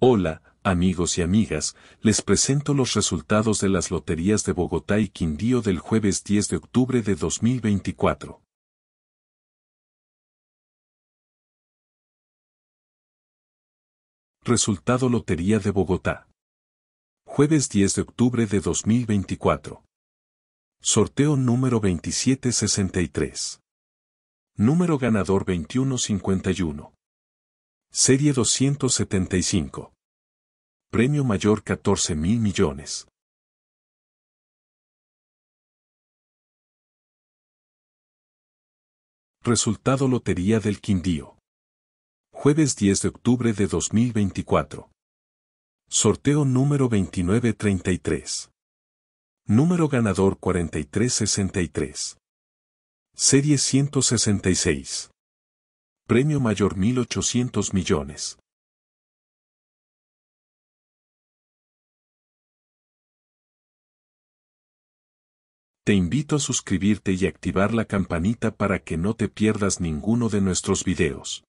Hola, amigos y amigas, les presento los resultados de las loterías de Bogotá y Quindío del jueves 10 de octubre de 2024. Resultado Lotería de Bogotá. Jueves 10 de octubre de 2024. Sorteo número 2763. Número ganador 2151. Serie 275. Premio mayor 14 mil millones. Resultado Lotería del Quindío. Jueves 10 de octubre de 2024. Sorteo número 2933. Número ganador 4363. Serie 166. Premio Mayor 1.800 millones. Te invito a suscribirte y activar la campanita para que no te pierdas ninguno de nuestros videos.